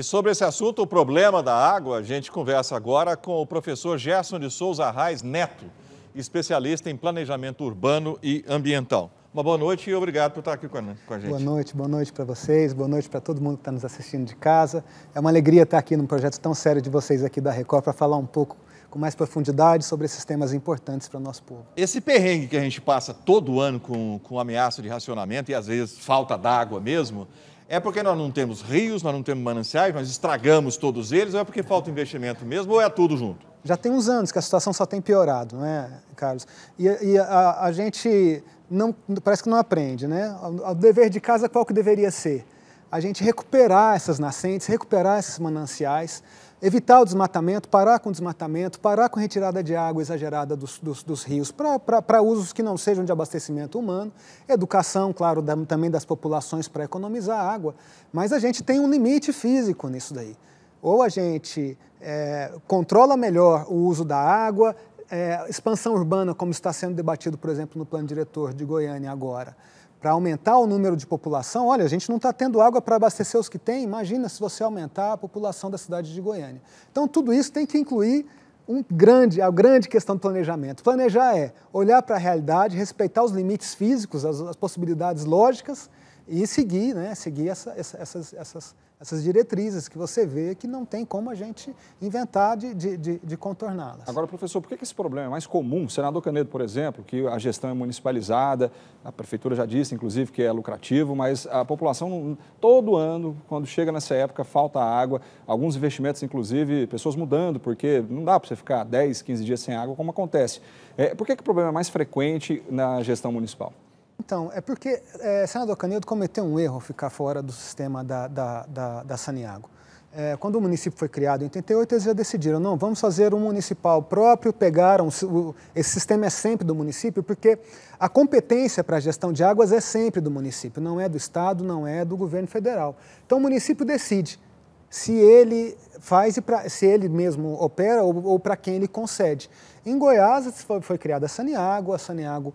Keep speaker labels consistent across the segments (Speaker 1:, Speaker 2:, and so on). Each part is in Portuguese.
Speaker 1: E sobre esse assunto, o problema da água, a gente conversa agora com o professor Gerson de Souza Raiz Neto, especialista em planejamento urbano e ambiental. Uma boa noite e obrigado por estar aqui com a gente. Boa
Speaker 2: noite, boa noite para vocês, boa noite para todo mundo que está nos assistindo de casa. É uma alegria estar aqui num projeto tão sério de vocês aqui da Record para falar um pouco com mais profundidade sobre esses temas importantes para o nosso povo.
Speaker 1: Esse perrengue que a gente passa todo ano com, com ameaça de racionamento e às vezes falta d'água mesmo, é porque nós não temos rios, nós não temos mananciais, nós estragamos todos eles, ou é porque falta investimento mesmo, ou é tudo junto?
Speaker 2: Já tem uns anos que a situação só tem piorado, né, Carlos? E, e a, a, gente não, parece que não aprende, né? O, o dever de casa qual que deveria ser? A gente recuperar essas nascentes, recuperar esses mananciais, evitar o desmatamento, parar com o desmatamento, parar com a retirada de água exagerada dos, dos, dos rios para usos que não sejam de abastecimento humano, educação, claro, da, também das populações para economizar água, mas a gente tem um limite físico nisso daí. Ou a gente é, controla melhor o uso da água, é, expansão urbana, como está sendo debatido, por exemplo, no plano diretor de Goiânia agora para aumentar o número de população, olha, a gente não está tendo água para abastecer os que têm, imagina se você aumentar a população da cidade de Goiânia. Então, tudo isso tem que incluir um grande, a grande questão do planejamento. Planejar é olhar para a realidade, respeitar os limites físicos, as, as possibilidades lógicas e seguir, né, seguir essa, essa, essas, essas essas diretrizes que você vê que não tem como a gente inventar de, de, de, de contorná-las.
Speaker 3: Agora, professor, por que esse problema é mais comum? senador Canedo, por exemplo, que a gestão é municipalizada, a prefeitura já disse, inclusive, que é lucrativo, mas a população, todo ano, quando chega nessa época, falta água, alguns investimentos, inclusive, pessoas mudando, porque não dá para você ficar 10, 15 dias sem água, como acontece. É, por que, que o problema é mais frequente na gestão municipal?
Speaker 2: Então, é porque é, senador Canedo cometeu um erro ficar fora do sistema da, da, da, da Saniago. É, quando o município foi criado em 88, eles já decidiram, não, vamos fazer um municipal próprio, pegaram, o, esse sistema é sempre do município, porque a competência para a gestão de águas é sempre do município, não é do Estado, não é do governo federal. Então o município decide se ele faz e pra, se ele mesmo opera ou, ou para quem ele concede. Em Goiás foi, foi criada a Saniago, a Saniago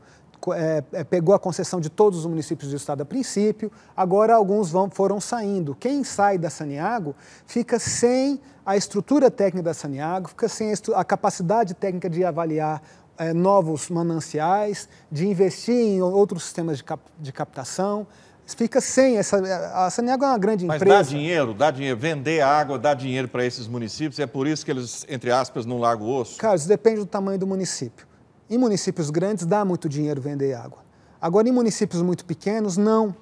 Speaker 2: é, é, pegou a concessão de todos os municípios do estado a princípio, agora alguns vão, foram saindo. Quem sai da Saniago fica sem a estrutura técnica da Saniago, fica sem a, a capacidade técnica de avaliar é, novos mananciais, de investir em outros sistemas de, cap, de captação. Fica sem essa. A Saniago é uma grande Mas empresa. Mas dá
Speaker 1: dinheiro, dá dinheiro. Vender a água dá dinheiro para esses municípios, é por isso que eles, entre aspas, não largam o osso? Cara, isso depende do
Speaker 2: tamanho do município. Em municípios grandes dá muito dinheiro vender água. Agora, em municípios muito pequenos, não.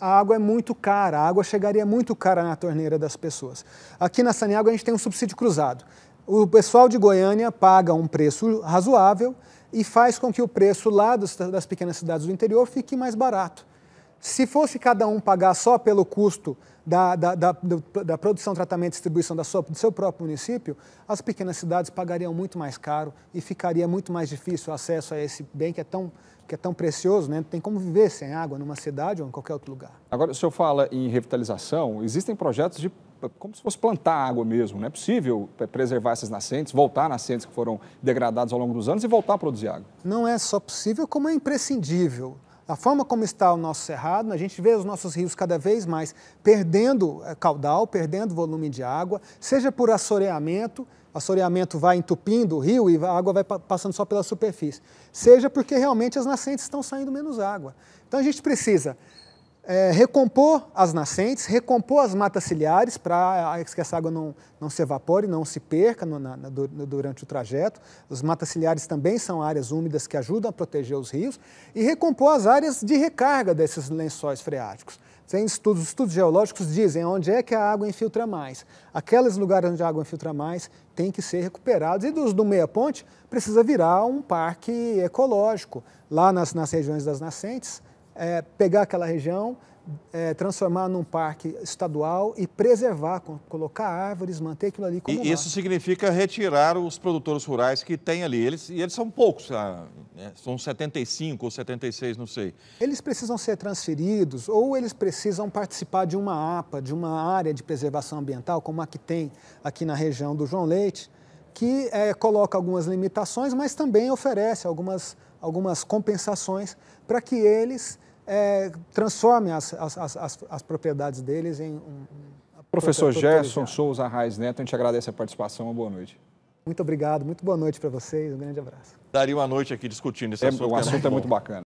Speaker 2: A água é muito cara, a água chegaria muito cara na torneira das pessoas. Aqui na Saniago a gente tem um subsídio cruzado. O pessoal de Goiânia paga um preço razoável e faz com que o preço lá das pequenas cidades do interior fique mais barato. Se fosse cada um pagar só pelo custo da, da, da, da produção, tratamento e distribuição da sua, do seu próprio município, as pequenas cidades pagariam muito mais caro e ficaria muito mais difícil o acesso a esse bem que é tão, que é tão precioso, né? tem como viver sem água numa cidade ou em qualquer outro lugar.
Speaker 3: Agora, o senhor fala em revitalização, existem projetos de como se fosse plantar água mesmo. Não né? é possível preservar essas nascentes, voltar nascentes que foram degradadas ao longo dos anos e voltar a produzir água.
Speaker 2: Não é só possível, como é imprescindível a forma como está o nosso cerrado, a gente vê os nossos rios cada vez mais perdendo eh, caudal, perdendo volume de água, seja por assoreamento, assoreamento vai entupindo o rio e a água vai passando só pela superfície, seja porque realmente as nascentes estão saindo menos água. Então a gente precisa é, recompor as nascentes, recompor as matas ciliares para ah, que essa água não, não se evapore, não se perca no, na, no, durante o trajeto. Os matas ciliares também são áreas úmidas que ajudam a proteger os rios e recompor as áreas de recarga desses lençóis freáticos. Tem estudos, estudos geológicos dizem onde é que a água infiltra mais. Aqueles lugares onde a água infiltra mais têm que ser recuperados. E dos do Meia Ponte precisa virar um parque ecológico. Lá nas, nas regiões das nascentes, é, pegar aquela região, é, transformar num parque estadual e preservar, colocar árvores, manter aquilo ali como E isso
Speaker 1: significa retirar os produtores rurais que tem ali. Eles, e eles são poucos, ah, né? são 75 ou 76, não sei.
Speaker 2: Eles precisam ser transferidos ou eles precisam participar de uma APA, de uma área de preservação ambiental, como a que tem aqui na região do João Leite, que é, coloca algumas limitações, mas também oferece algumas, algumas compensações para que eles é, transformem as, as, as, as, propriedades deles em... Um,
Speaker 3: Professor Gerson Souza Raiz Neto, a gente agradece a participação, uma boa noite.
Speaker 2: Muito obrigado, muito boa noite para vocês, um grande abraço.
Speaker 3: Daria uma noite aqui discutindo esse é, assunto. O né? assunto é, é muito bacana.